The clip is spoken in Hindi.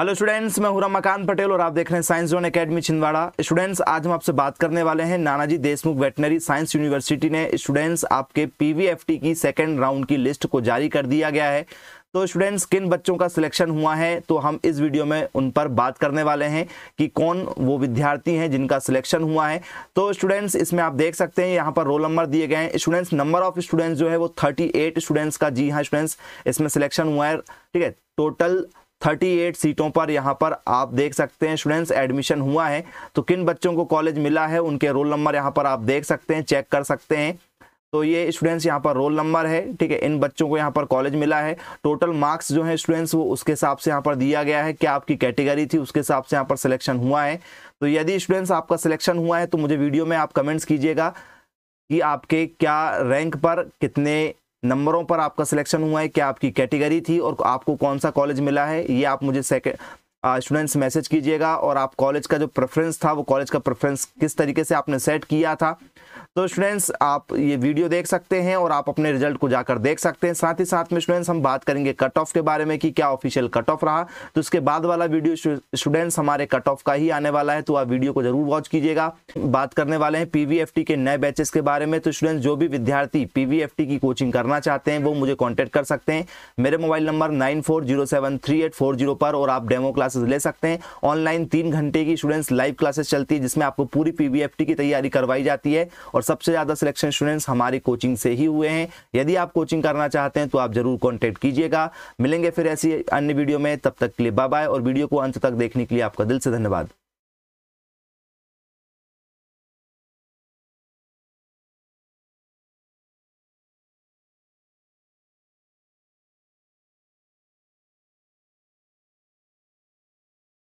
हेलो स्टूडेंट्स मैं हूं मकान पटेल और आप देख रहे हैं Science Zone Academy Chhindwara students आज हम आपसे बात करने वाले हैं Nanaji Deshmukh Veterinary Science University ने स्टूडेंट्स आपके पीवीएफटी की सेकेंड राउंड की लिस्ट को जारी कर दिया गया है तो स्टूडेंट्स किन बच्चों का सिलेक्शन हुआ है तो हम इस वीडियो में उन पर बात करने वाले हैं कि कौन वो विद्यार्थी हैं जिनका सिलेक्शन हुआ है तो स्टूडेंट्स इसमें आप देख सकते हैं यहाँ पर रोल नंबर दिए गए हैं स्टूडेंट्स नंबर ऑफ स्टूडेंट्स जो है वो थर्टी स्टूडेंट्स का जी हाँ स्टूडेंट्स इसमें सिलेक्शन हुआ है ठीक है टोटल 38 सीटों पर यहाँ पर आप देख सकते हैं स्टूडेंट्स एडमिशन हुआ है तो किन बच्चों को कॉलेज मिला है उनके रोल नंबर यहाँ पर आप देख सकते हैं चेक कर सकते हैं तो ये स्टूडेंट्स यहाँ पर रोल नंबर है ठीक है इन बच्चों को यहाँ पर कॉलेज मिला है टोटल मार्क्स जो है स्टूडेंट्स वो उसके हिसाब से यहाँ पर दिया गया है क्या आपकी कैटेगरी थी उसके हिसाब से यहाँ पर सिलेक्शन हुआ है तो यदि स्टूडेंट्स आपका सिलेक्शन हुआ है तो मुझे वीडियो में आप कमेंट्स कीजिएगा कि आपके क्या रैंक पर कितने नंबरों पर आपका सिलेक्शन हुआ है क्या आपकी कैटेगरी थी और आपको कौन सा कॉलेज मिला है ये आप मुझे सेकेंड स्टूडेंट्स मैसेज कीजिएगा और आप कॉलेज का जो प्रेफरेंस था वो कॉलेज का प्रेफरेंस किस तरीके से आपने सेट किया था तो स्टूडेंट्स आप ये वीडियो देख सकते हैं और आप अपने रिजल्ट को जाकर देख सकते हैं साथ ही साथ में स्टूडेंट्स हम बात करेंगे कट ऑफ के बारे में कि क्या ऑफिशियल कट ऑफ रहा तो उसके बाद वाला वीडियो स्टूडेंट्स हमारे कट ऑफ का ही आने वाला है तो आप वीडियो को जरूर वॉच कीजिएगा बात करने वाले हैं पी के नए बैचेस के बारे में तो स्टूडेंट्स जो भी विद्यार्थी पी की कोचिंग करना चाहते हैं वो मुझे कॉन्टेक्ट कर सकते हैं मेरे मोबाइल नंबर नाइन पर और आप डेमो क्लासेस ले सकते हैं ऑनलाइन तीन घंटे की स्टूडेंट्स लाइव क्लासेस चलती है जिसमें आपको पूरी पी की तैयारी करवाई जाती है और सबसे ज़्यादा सिलेक्शन स्टूडेंट्स हमारी कोचिंग से ही हुए हैं यदि आप कोचिंग करना चाहते हैं तो आप ज़रूर कॉन्टेक्ट कीजिएगा मिलेंगे फिर ऐसी अन्य वीडियो में तब तक के लिए बाय बाय और वीडियो को अंत तक देखने के लिए आपका दिल से धन्यवाद